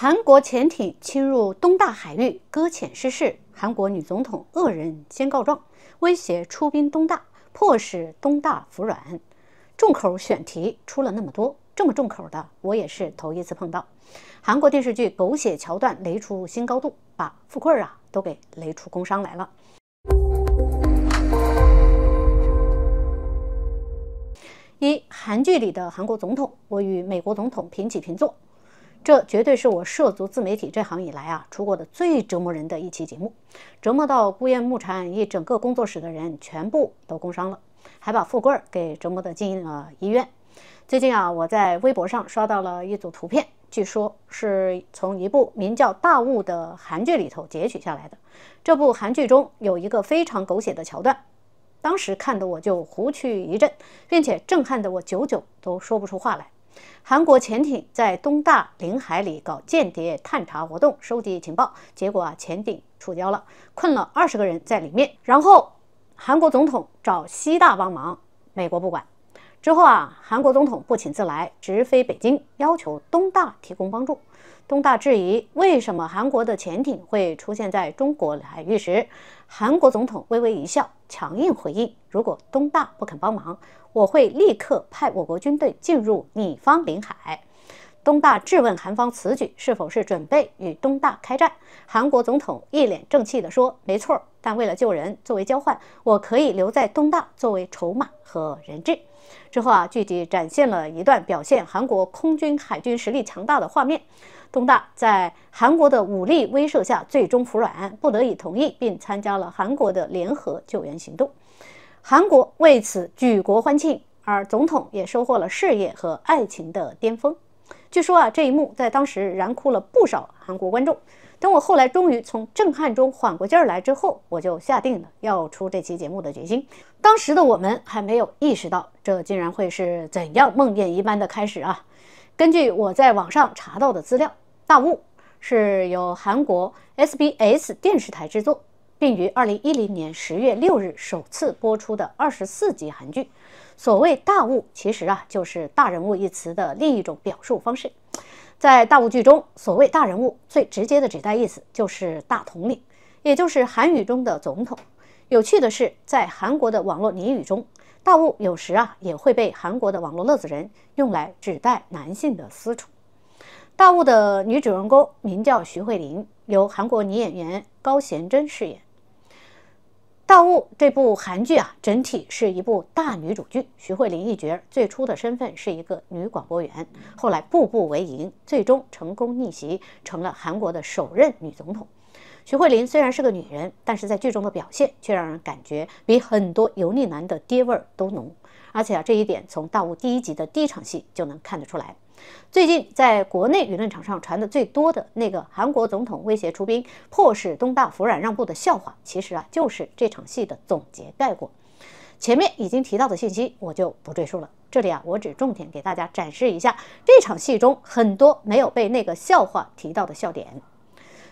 韩国潜艇侵入东大海域搁浅失事，韩国女总统恶人先告状，威胁出兵东大，迫使东大服软。重口选题出了那么多，这么重口的我也是头一次碰到。韩国电视剧狗血桥段雷出新高度，把富贵儿啊都给雷出工伤来了。一韩剧里的韩国总统，我与美国总统平起平坐。这绝对是我涉足自媒体这行以来啊，出过的最折磨人的一期节目，折磨到孤烟牧场一整个工作室的人全部都工伤了，还把富贵儿给折磨得进了医院。最近啊，我在微博上刷到了一组图片，据说是从一部名叫《大雾》的韩剧里头截取下来的。这部韩剧中有一个非常狗血的桥段，当时看得我就胡去一阵，并且震撼得我久久都说不出话来。韩国潜艇在东大领海里搞间谍探查活动，收集情报，结果啊，潜艇触礁了，困了二十个人在里面。然后韩国总统找西大帮忙，美国不管。之后啊，韩国总统不请自来，直飞北京，要求东大提供帮助。东大质疑为什么韩国的潜艇会出现在中国海域时，韩国总统微微一笑，强硬回应：如果东大不肯帮忙。我会立刻派我国军队进入你方领海。东大质问韩方此举是否是准备与东大开战？韩国总统一脸正气地说：“没错，但为了救人，作为交换，我可以留在东大作为筹码和人质。”之后啊，具体展现了一段表现韩国空军、海军实力强大的画面。东大在韩国的武力威慑下最终服软，不得已同意并参加了韩国的联合救援行动。韩国为此举国欢庆，而总统也收获了事业和爱情的巅峰。据说啊，这一幕在当时燃哭了不少韩国观众。等我后来终于从震撼中缓过劲儿来之后，我就下定了要出这期节目的决心。当时的我们还没有意识到，这竟然会是怎样梦魇一般的开始啊！根据我在网上查到的资料，《大幕》是由韩国 SBS 电视台制作。并于二零一零年十月六日首次播出的二十四集韩剧。所谓“大物”，其实啊，就是“大人物”一词的另一种表述方式。在大物剧中，所谓“大人物”，最直接的指代意思就是大统领，也就是韩语中的总统。有趣的是，在韩国的网络俚语中，“大物”有时啊，也会被韩国的网络乐子人用来指代男性的私处。大物的女主人公名叫徐慧琳，由韩国女演员高贤贞饰演。《大雾》这部韩剧啊，整体是一部大女主剧。徐慧林一角最初的身份是一个女广播员，后来步步为营，最终成功逆袭，成了韩国的首任女总统。徐慧林虽然是个女人，但是在剧中的表现却让人感觉比很多油腻男的爹味儿都浓。而且啊，这一点从《大雾》第一集的第一场戏就能看得出来。最近在国内舆论场上传的最多的那个韩国总统威胁出兵，迫使东大服软让步的笑话，其实啊就是这场戏的总结概括。前面已经提到的信息我就不赘述了，这里啊我只重点给大家展示一下这场戏中很多没有被那个笑话提到的笑点。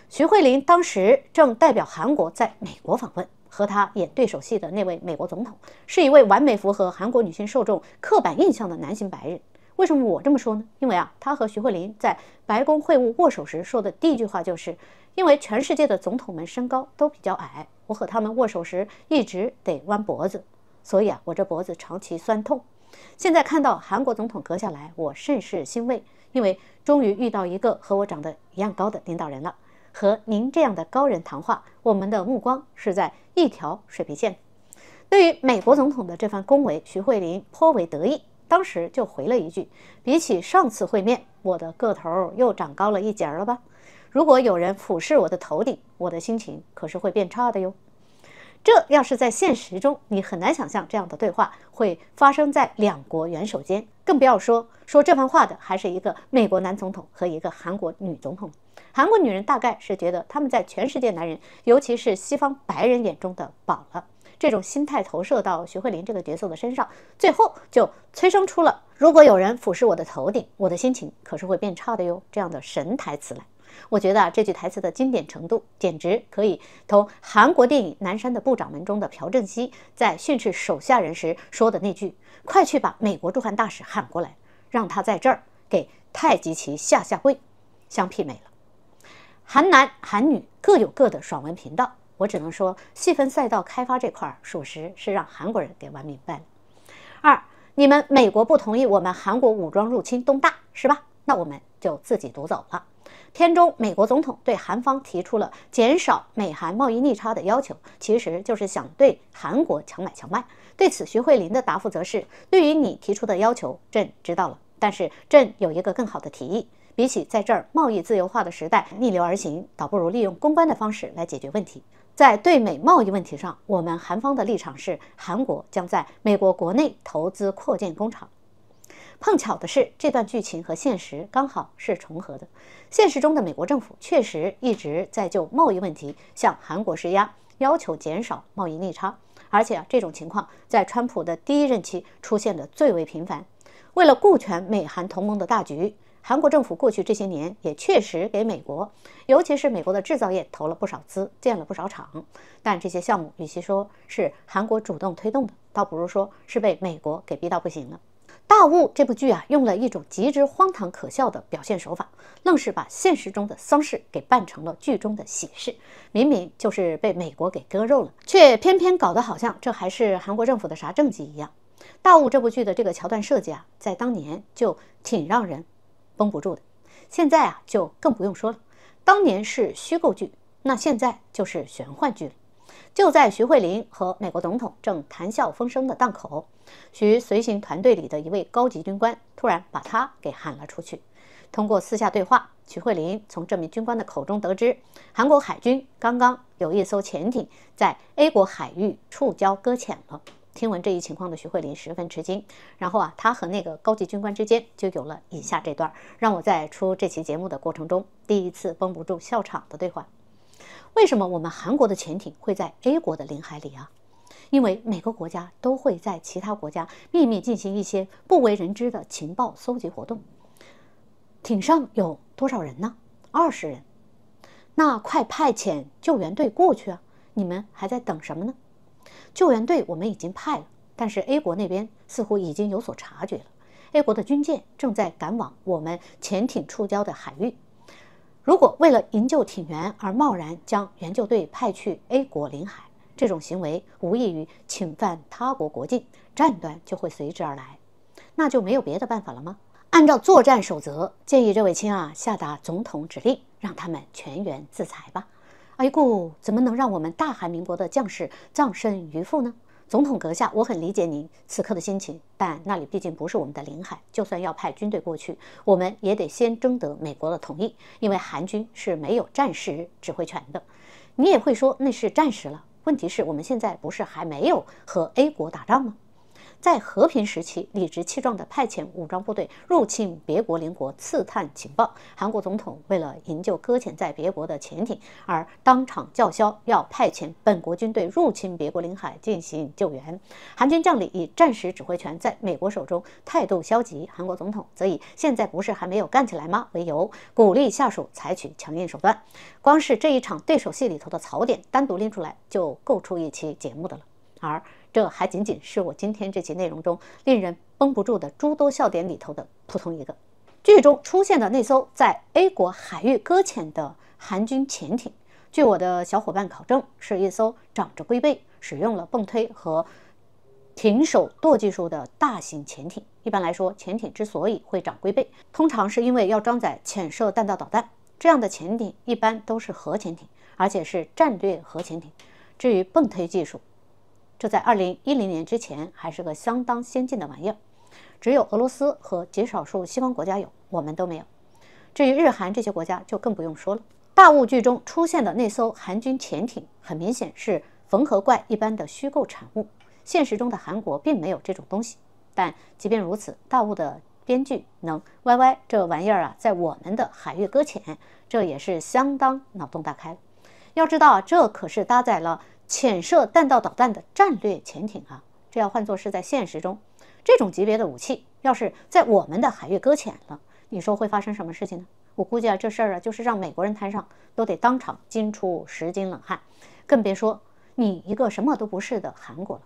徐慧林当时正代表韩国在美国访问，和他演对手戏的那位美国总统，是一位完美符合韩国女性受众刻板印象的男性白人。为什么我这么说呢？因为啊，他和徐慧林在白宫会晤握手时说的第一句话就是：“因为全世界的总统们身高都比较矮，我和他们握手时一直得弯脖子，所以啊，我这脖子长期酸痛。现在看到韩国总统阁下来，我甚是欣慰，因为终于遇到一个和我长得一样高的领导人了。和您这样的高人谈话，我们的目光是在一条水平线。”对于美国总统的这番恭维，徐慧林颇为得意。当时就回了一句：“比起上次会面，我的个头又长高了一截了吧？如果有人俯视我的头顶，我的心情可是会变差的哟。”这要是在现实中，你很难想象这样的对话会发生在两国元首间，更不要说说这番话的还是一个美国男总统和一个韩国女总统。韩国女人大概是觉得他们在全世界男人，尤其是西方白人眼中的宝了。这种心态投射到徐慧林这个角色的身上，最后就催生出了“如果有人俯视我的头顶，我的心情可是会变差的哟”这样的神台词来。我觉得这句台词的经典程度，简直可以同韩国电影《南山的部长们》中的朴正熙在训斥手下人时说的那句“快去把美国驻韩大使喊过来，让他在这儿给太极旗下下跪”相媲美了。韩男韩女各有各的爽文频道。我只能说，细分赛道开发这块儿，属实是让韩国人给玩明白了。二，你们美国不同意我们韩国武装入侵东大是吧？那我们就自己独走了。片中，美国总统对韩方提出了减少美韩贸易逆差的要求，其实就是想对韩国强买强卖。对此，徐慧林的答复则是：对于你提出的要求，朕知道了，但是朕有一个更好的提议，比起在这儿贸易自由化的时代逆流而行，倒不如利用公关的方式来解决问题。在对美贸易问题上，我们韩方的立场是，韩国将在美国国内投资扩建工厂。碰巧的是，这段剧情和现实刚好是重合的。现实中的美国政府确实一直在就贸易问题向韩国施压，要求减少贸易逆差。而且啊，这种情况在川普的第一任期出现的最为频繁。为了顾全美韩同盟的大局。韩国政府过去这些年也确实给美国，尤其是美国的制造业投了不少资，建了不少厂。但这些项目与其说是韩国主动推动的，倒不如说是被美国给逼到不行了。《大雾》这部剧啊，用了一种极之荒唐可笑的表现手法，愣是把现实中的丧事给办成了剧中的喜事。明明就是被美国给割肉了，却偏偏搞得好像这还是韩国政府的啥政绩一样。《大雾》这部剧的这个桥段设计啊，在当年就挺让人。绷不住的，现在啊就更不用说了。当年是虚构剧，那现在就是玄幻剧了。就在徐慧林和美国总统正谈笑风生的档口，徐随行团队里的一位高级军官突然把他给喊了出去。通过私下对话，徐慧林从这名军官的口中得知，韩国海军刚刚有一艘潜艇在 A 国海域触礁搁浅了。听闻这一情况的徐慧林十分吃惊，然后啊，他和那个高级军官之间就有了以下这段，让我在出这期节目的过程中第一次绷不住笑场的对话。为什么我们韩国的潜艇会在 A 国的领海里啊？因为每个国家都会在其他国家秘密进行一些不为人知的情报搜集活动。艇上有多少人呢？二十人。那快派遣救援队过去啊！你们还在等什么呢？救援队我们已经派了，但是 A 国那边似乎已经有所察觉了。A 国的军舰正在赶往我们潜艇触礁的海域。如果为了营救艇员而贸然将援救队派去 A 国领海，这种行为无异于侵犯他国国境，战端就会随之而来。那就没有别的办法了吗？按照作战守则，建议这位亲啊下达总统指令，让他们全员自裁吧。哎，呦，怎么能让我们大韩民国的将士葬身鱼腹呢？总统阁下，我很理解您此刻的心情，但那里毕竟不是我们的领海，就算要派军队过去，我们也得先征得美国的同意，因为韩军是没有战时指挥权的。你也会说那是战时了，问题是我们现在不是还没有和 A 国打仗吗？在和平时期，理直气壮地派遣武装部队入侵别国邻国刺探情报。韩国总统为了营救搁浅在别国的潜艇，而当场叫嚣要派遣本国军队入侵别国领海进行救援。韩军将领以战时指挥权在美国手中态度消极，韩国总统则以“现在不是还没有干起来吗”为由，鼓励下属采取强硬手段。光是这一场对手戏里头的槽点，单独拎出来就够出一期节目的了。而这还仅仅是我今天这期内容中令人绷不住的诸多笑点里头的普通一个。剧中出现的那艘在 A 国海域搁浅的韩军潜艇，据我的小伙伴考证，是一艘长着龟背、使用了泵推和艇首舵技术的大型潜艇。一般来说，潜艇之所以会长龟背，通常是因为要装载潜射弹道导弹。这样的潜艇一般都是核潜艇，而且是战略核潜艇。至于泵推技术，这在二零一零年之前还是个相当先进的玩意儿，只有俄罗斯和极少数西方国家有，我们都没有。至于日韩这些国家就更不用说了。大雾剧中出现的那艘韩军潜艇，很明显是缝合怪一般的虚构产物，现实中的韩国并没有这种东西。但即便如此，大雾的编剧能 yy 这玩意儿啊，在我们的海域搁浅，这也是相当脑洞大开。要知道这可是搭载了。潜射弹道导弹的战略潜艇啊，这要换作是在现实中，这种级别的武器要是在我们的海域搁浅了，你说会发生什么事情呢？我估计啊，这事儿啊，就是让美国人摊上都得当场惊出十斤冷汗，更别说你一个什么都不是的韩国了。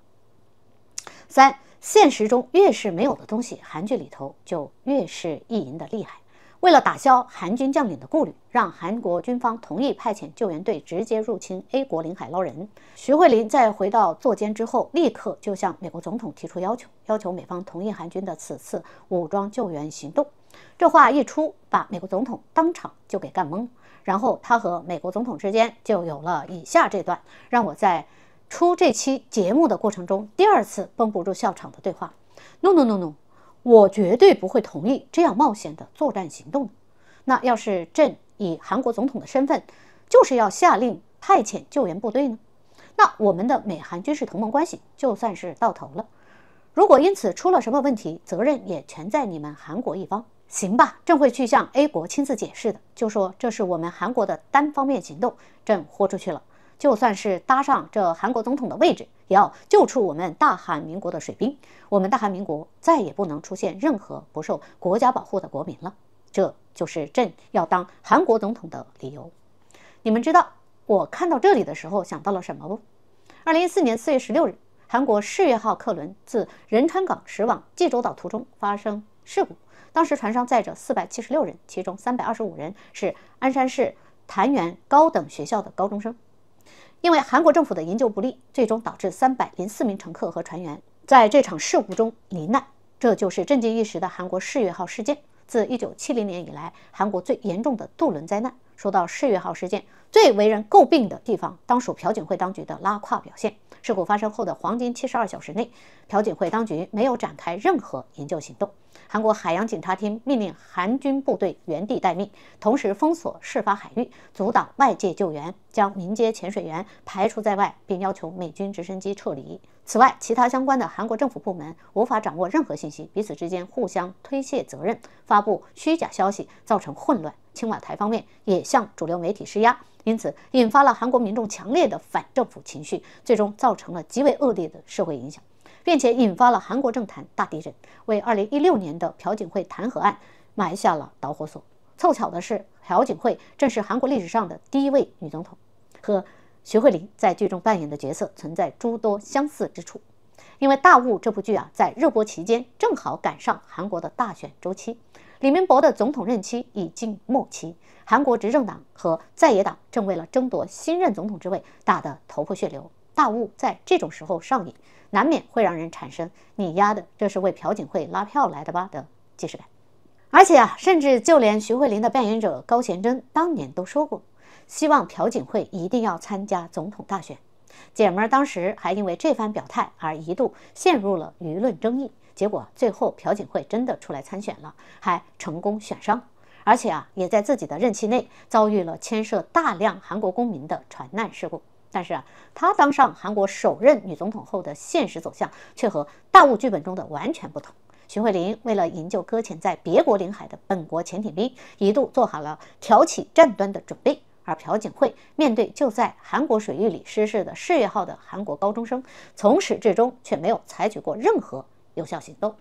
三，现实中越是没有的东西，韩剧里头就越是意淫的厉害。为了打消韩军将领的顾虑，让韩国军方同意派遣救援队直接入侵 A 国领海捞人，徐慧林在回到座间之后，立刻就向美国总统提出要求，要求美方同意韩军的此次武装救援行动。这话一出，把美国总统当场就给干懵，然后他和美国总统之间就有了以下这段让我在出这期节目的过程中第二次绷不住笑场的对话：No no no no。我绝对不会同意这样冒险的作战行动。那要是朕以韩国总统的身份，就是要下令派遣救援部队呢？那我们的美韩军事同盟关系就算是到头了。如果因此出了什么问题，责任也全在你们韩国一方，行吧？朕会去向 A 国亲自解释的，就说这是我们韩国的单方面行动，朕豁出去了。就算是搭上这韩国总统的位置，也要救出我们大韩民国的水兵。我们大韩民国再也不能出现任何不受国家保护的国民了。这就是朕要当韩国总统的理由。你们知道我看到这里的时候想到了什么不？二零一四年四月十六日，韩国世越号客轮自仁川港驶往济州岛途中发生事故，当时船上载着四百七十六人，其中三百二十五人是鞍山市潭元高等学校的高中生。因为韩国政府的营救不力，最终导致三百零四名乘客和船员在这场事故中罹难。这就是震惊一时的韩国世越号事件，自一九七零年以来韩国最严重的渡轮灾难。说到世越号事件，最为人诟病的地方，当属朴槿惠当局的拉胯表现。事故发生后的黄金七十二小时内，朴槿惠当局没有展开任何营救行动。韩国海洋警察厅命令韩军部队原地待命，同时封锁事发海域，阻挡外界救援，将民间潜水员排除在外，并要求美军直升机撤离。此外，其他相关的韩国政府部门无法掌握任何信息，彼此之间互相推卸责任，发布虚假消息，造成混乱。青瓦台方面也向主流媒体施压，因此引发了韩国民众强烈的反政府情绪，最终造成了极为恶劣的社会影响，并且引发了韩国政坛大地震，为2016年的朴槿惠弹劾案埋下了导火索。凑巧的是，朴槿惠正是韩国历史上的第一位女总统，和徐慧林在剧中扮演的角色存在诸多相似之处。因为《大雾》这部剧啊，在热播期间正好赶上韩国的大选周期。李明博的总统任期已近末期，韩国执政党和在野党正为了争夺新任总统之位打得头破血流。大雾在这种时候上演，难免会让人产生“你丫的，这是为朴槿惠拉票来的吧”的既视感。而且啊，甚至就连徐慧琳的扮演者高贤贞当年都说过，希望朴槿惠一定要参加总统大选。姐们儿当时还因为这番表态而一度陷入了舆论争议。结果最后，朴槿惠真的出来参选了，还成功选上，而且啊，也在自己的任期内遭遇了牵涉大量韩国公民的船难事故。但是啊，她当上韩国首任女总统后的现实走向却和大雾剧本中的完全不同。徐慧林为了营救搁浅在别国领海的本国潜艇兵，一度做好了挑起战端的准备，而朴槿惠面对就在韩国水域里失事的“世越号”的韩国高中生，从始至终却没有采取过任何。有效行动，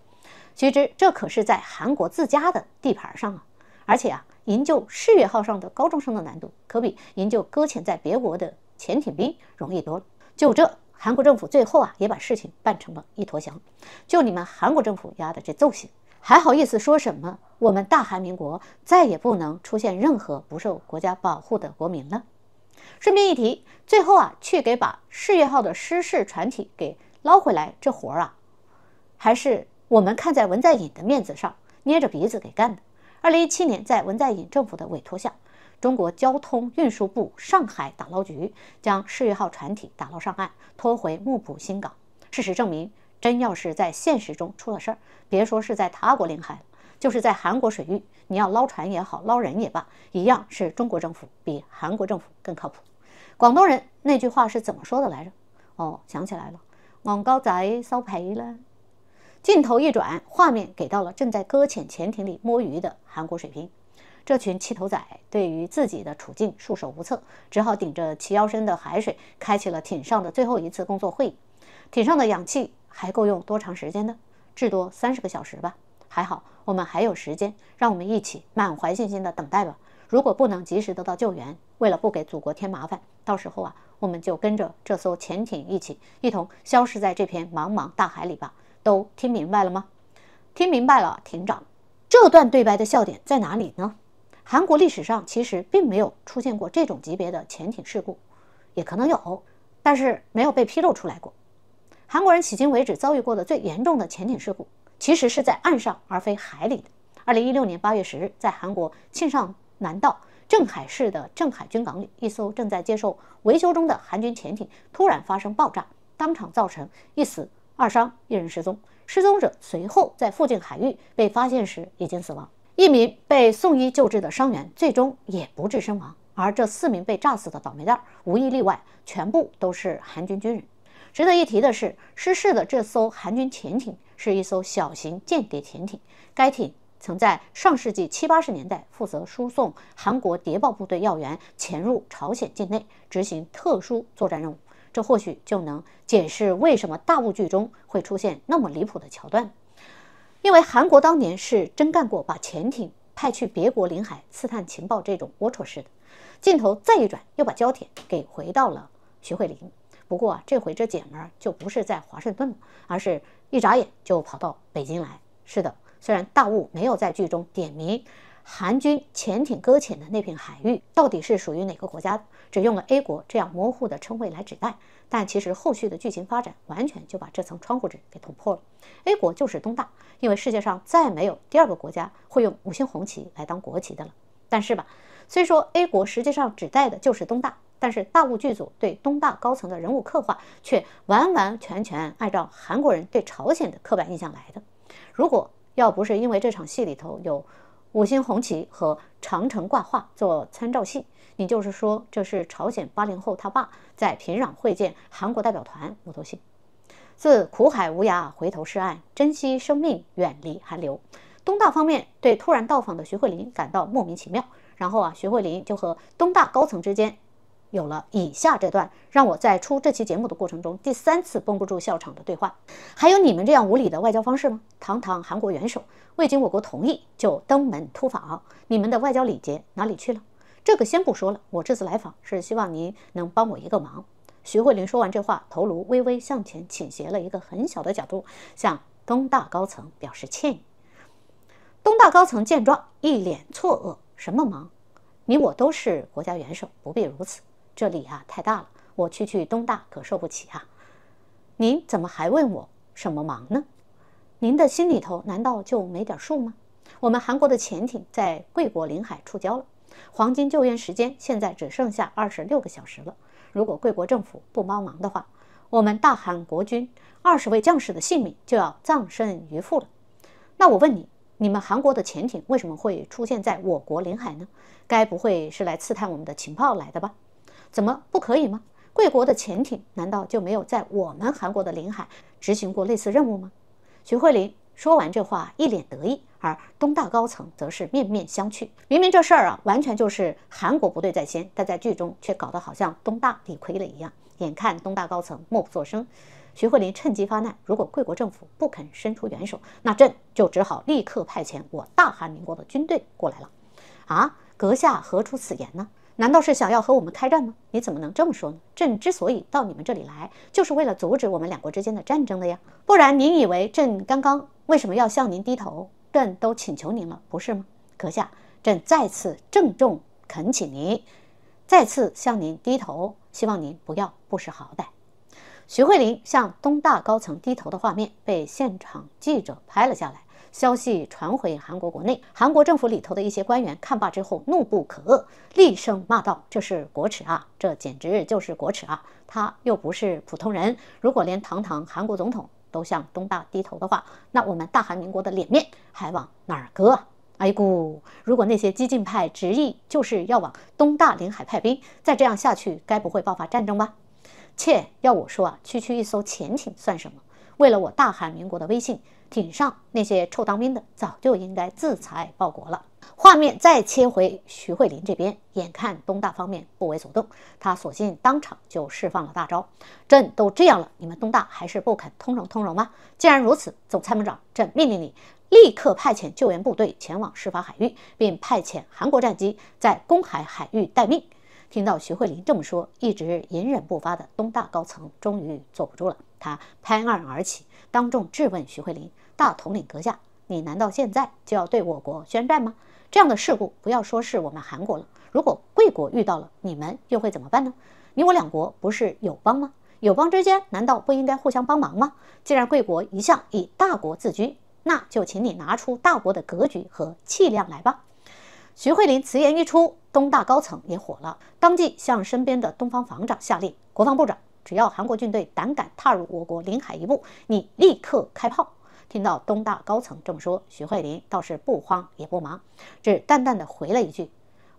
须知这可是在韩国自家的地盘上啊！而且啊，营救世越号上的高中生的难度，可比营救搁浅在别国的潜艇兵容易多了。就这，韩国政府最后啊，也把事情办成了一坨翔。就你们韩国政府压的这奏性，还好意思说什么？我们大韩民国再也不能出现任何不受国家保护的国民了。顺便一提，最后啊，去给把世越号的失事船体给捞回来，这活啊！还是我们看在文在寅的面子上，捏着鼻子给干的。二零一七年，在文在寅政府的委托下，中国交通运输部上海打捞局将“世越号”船体打捞上岸，拖回木浦新港。事实证明，真要是在现实中出了事儿，别说是在他国领海，就是在韩国水域，你要捞船也好，捞人也罢，一样是中国政府比韩国政府更靠谱。广东人那句话是怎么说的来着？哦，想起来了，往高仔烧赔了。镜头一转，画面给到了正在搁浅潜艇里摸鱼的韩国水兵。这群气头仔对于自己的处境束手无策，只好顶着齐腰深的海水，开启了艇上的最后一次工作会议。艇上的氧气还够用多长时间呢？至多三十个小时吧。还好，我们还有时间，让我们一起满怀信心的等待吧。如果不能及时得到救援，为了不给祖国添麻烦，到时候啊，我们就跟着这艘潜艇一起，一同消失在这片茫茫大海里吧。都听明白了吗？听明白了，庭长。这段对白的笑点在哪里呢？韩国历史上其实并没有出现过这种级别的潜艇事故，也可能有，但是没有被披露出来过。韩国人迄今为止遭遇过的最严重的潜艇事故，其实是在岸上而非海里的。二零一六年八月十日，在韩国庆尚南道镇海市的镇海军港里，一艘正在接受维修中的韩军潜艇突然发生爆炸，当场造成一死。二伤一人失踪，失踪者随后在附近海域被发现时已经死亡。一名被送医救治的伤员最终也不治身亡。而这四名被炸死的倒霉蛋儿无一例外，全部都是韩军军人。值得一提的是，失事的这艘韩军潜艇是一艘小型间谍潜艇，该艇曾在上世纪七八十年代负责输送韩国谍报部队要员潜入朝鲜境内执行特殊作战任务。这或许就能解释为什么大雾剧中会出现那么离谱的桥段，因为韩国当年是真干过把潜艇派去别国领海刺探情报这种龌龊事的。镜头再一转，又把焦点给回到了徐慧玲。不过啊，这回这姐们儿就不是在华盛顿了，而是一眨眼就跑到北京来。是的，虽然大雾没有在剧中点名。韩军潜艇搁浅的那片海域到底是属于哪个国家？只用了 A 国这样模糊的称谓来指代，但其实后续的剧情发展完全就把这层窗户纸给捅破了。A 国就是东大，因为世界上再没有第二个国家会用五星红旗来当国旗的了。但是吧，虽说 A 国实际上指代的就是东大，但是大陆剧组对东大高层的人物刻画却完完全全按照韩国人对朝鲜的刻板印象来的。如果要不是因为这场戏里头有。五星红旗和长城挂画做参照系，也就是说，这是朝鲜八零后他爸在平壤会见韩国代表团我都信。自苦海无涯，回头是岸，珍惜生命，远离寒流。东大方面对突然到访的徐慧林感到莫名其妙，然后啊，徐慧林就和东大高层之间。有了以下这段，让我在出这期节目的过程中第三次绷不住笑场的对话。还有你们这样无理的外交方式吗？堂堂韩国元首未经我国同意就登门突访，你们的外交礼节哪里去了？这个先不说了，我这次来访是希望您能帮我一个忙。徐慧林说完这话，头颅微微向前倾斜了一个很小的角度，向东大高层表示歉意。东大高层见状，一脸错愕。什么忙？你我都是国家元首，不必如此。这里啊太大了，我去去东大可受不起啊！您怎么还问我什么忙呢？您的心里头难道就没点数吗？我们韩国的潜艇在贵国领海触礁了，黄金救援时间现在只剩下二十六个小时了。如果贵国政府不帮忙的话，我们大韩国军二十位将士的性命就要葬身鱼腹了。那我问你，你们韩国的潜艇为什么会出现在我国领海呢？该不会是来刺探我们的情报来的吧？怎么不可以吗？贵国的潜艇难道就没有在我们韩国的领海执行过类似任务吗？徐慧林说完这话，一脸得意，而东大高层则是面面相觑。明明这事儿啊，完全就是韩国不对在先，但在剧中却搞得好像东大理亏了一样。眼看东大高层默不作声，徐慧林趁机发难：“如果贵国政府不肯伸出援手，那朕就只好立刻派遣我大韩民国的军队过来了。”啊，阁下何出此言呢？难道是想要和我们开战吗？你怎么能这么说呢？朕之所以到你们这里来，就是为了阻止我们两国之间的战争的呀。不然，您以为朕刚刚为什么要向您低头？朕都请求您了，不是吗？阁下，朕再次郑重恳请您，再次向您低头，希望您不要不识好歹。徐慧玲向东大高层低头的画面被现场记者拍了下来。消息传回韩国国内，韩国政府里头的一些官员看罢之后怒不可遏，厉声骂道：“这是国耻啊！这简直就是国耻啊！他又不是普通人，如果连堂堂韩国总统都向东大低头的话，那我们大韩民国的脸面还往哪儿搁啊？”哎姑，如果那些激进派执意就是要往东大领海派兵，再这样下去，该不会爆发战争吧？切，要我说啊，区区一艘潜艇算什么？为了我大韩民国的威信！艇上那些臭当兵的早就应该自裁报国了。画面再切回徐慧林这边，眼看东大方面不为所动，他索性当场就释放了大招。朕都这样了，你们东大还是不肯通融通融吗？既然如此，总参谋长，朕命令你立刻派遣救援部队前往事发海域，并派遣韩国战机在公海海域待命。听到徐慧林这么说，一直隐忍不发的东大高层终于坐不住了，他拍案而起，当众质问徐慧林。大统领阁下，你难道现在就要对我国宣战吗？这样的事故，不要说是我们韩国了，如果贵国遇到了，你们又会怎么办呢？你我两国不是友邦吗？友邦之间难道不应该互相帮忙吗？既然贵国一向以大国自居，那就请你拿出大国的格局和气量来吧。徐慧林此言一出，东大高层也火了，当即向身边的东方防长下令：国防部长，只要韩国军队胆敢踏入我国领海一步，你立刻开炮！听到东大高层这么说，徐慧林倒是不慌也不忙，只淡淡的回了一句：“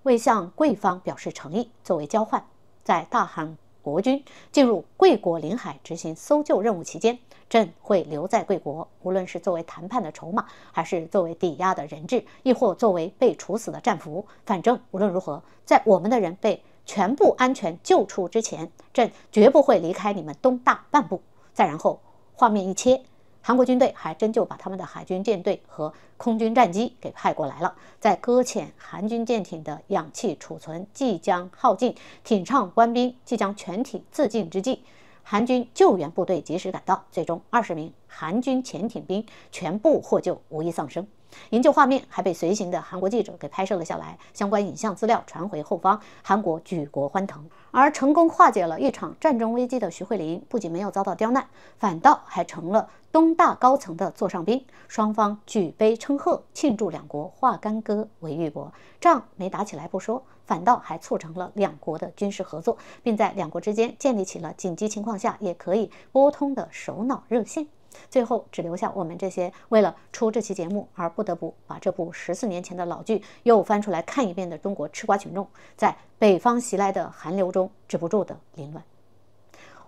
为向贵方表示诚意，作为交换，在大韩国军进入贵国领海执行搜救任务期间，朕会留在贵国。无论是作为谈判的筹码，还是作为抵押的人质，亦或作为被处死的战俘，反正无论如何，在我们的人被全部安全救出之前，朕绝不会离开你们东大半步。”再然后，画面一切。韩国军队还真就把他们的海军舰队和空军战机给派过来了。在搁浅韩军舰艇的氧气储存即将耗尽、艇上官兵即将全体自尽之际，韩军救援部队及时赶到，最终二十名韩军潜艇兵全部获救，无一丧生。营救画面还被随行的韩国记者给拍摄了下来，相关影像资料传回后方，韩国举国欢腾。而成功化解了一场战争危机的徐慧林，不仅没有遭到刁难，反倒还成了东大高层的座上宾，双方举杯称贺，庆祝两国化干戈为玉帛，仗没打起来不说，反倒还促成了两国的军事合作，并在两国之间建立起了紧急情况下也可以拨通的首脑热线。最后只留下我们这些为了出这期节目而不得不把这部十四年前的老剧又翻出来看一遍的中国吃瓜群众，在北方袭来的寒流中止不住的凌乱。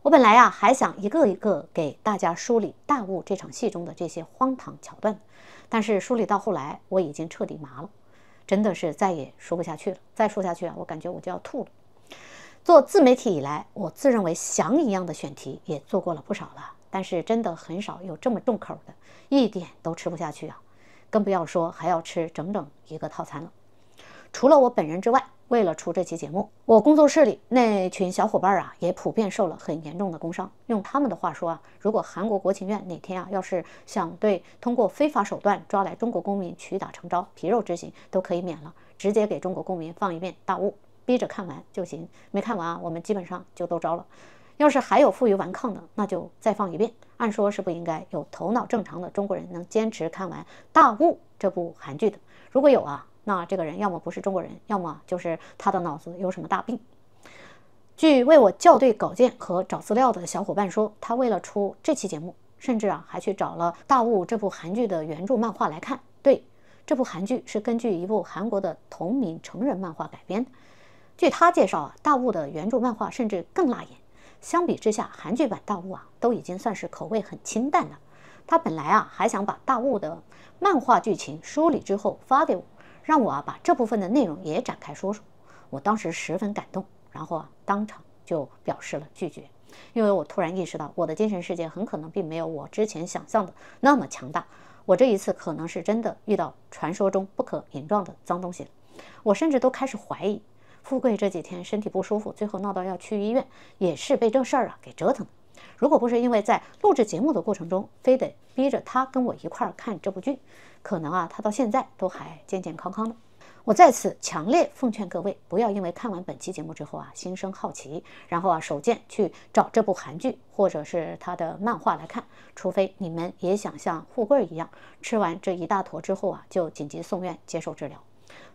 我本来呀还想一个一个给大家梳理大雾这场戏中的这些荒唐桥段，但是梳理到后来我已经彻底麻了，真的是再也说不下去了。再说下去啊，我感觉我就要吐了。做自媒体以来，我自认为翔一样的选题也做过了不少了。但是真的很少有这么重口的，一点都吃不下去啊，更不要说还要吃整整一个套餐了。除了我本人之外，为了出这期节目，我工作室里那群小伙伴啊，也普遍受了很严重的工伤。用他们的话说啊，如果韩国国情院哪天啊，要是想对通过非法手段抓来中国公民屈打成招、皮肉之刑都可以免了，直接给中国公民放一遍大雾，逼着看完就行，没看完啊，我们基本上就都招了。要是还有负隅顽抗的，那就再放一遍。按说是不应该有头脑正常的中国人能坚持看完《大雾》这部韩剧的。如果有啊，那这个人要么不是中国人，要么就是他的脑子有什么大病。据为我校对稿件和找资料的小伙伴说，他为了出这期节目，甚至啊还去找了《大雾》这部韩剧的原著漫画来看。对，这部韩剧是根据一部韩国的同名成人漫画改编。据他介绍啊，《大雾》的原著漫画甚至更辣眼。相比之下，韩剧版《大雾》啊都已经算是口味很清淡了。他本来啊还想把《大雾》的漫画剧情梳理之后发给我，让我啊把这部分的内容也展开说说。我当时十分感动，然后啊当场就表示了拒绝，因为我突然意识到我的精神世界很可能并没有我之前想象的那么强大。我这一次可能是真的遇到传说中不可名状的脏东西，我甚至都开始怀疑。富贵这几天身体不舒服，最后闹到要去医院，也是被这事儿啊给折腾。如果不是因为在录制节目的过程中，非得逼着他跟我一块儿看这部剧，可能啊他到现在都还健健康康的。我在此强烈奉劝各位，不要因为看完本期节目之后啊心生好奇，然后啊手贱去找这部韩剧或者是他的漫画来看，除非你们也想像富贵一样，吃完这一大坨之后啊就紧急送院接受治疗，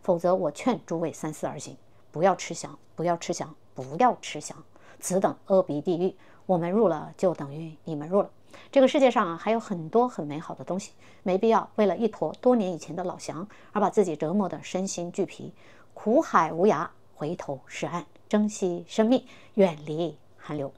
否则我劝诸位三思而行。不要吃翔，不要吃翔，不要吃翔！此等阿鼻地狱，我们入了就等于你们入了。这个世界上啊，还有很多很美好的东西，没必要为了一坨多年以前的老翔而把自己折磨得身心俱疲。苦海无涯，回头是岸，珍惜生命，远离寒流。